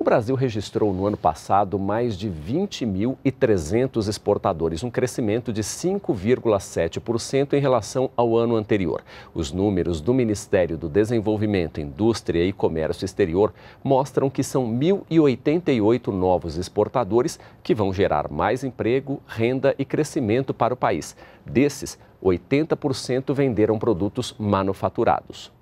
O Brasil registrou no ano passado mais de 20.300 exportadores, um crescimento de 5,7% em relação ao ano anterior. Os números do Ministério do Desenvolvimento, Indústria e Comércio Exterior mostram que são 1.088 novos exportadores que vão gerar mais emprego, renda e crescimento para o país. Desses, 80% venderam produtos manufaturados.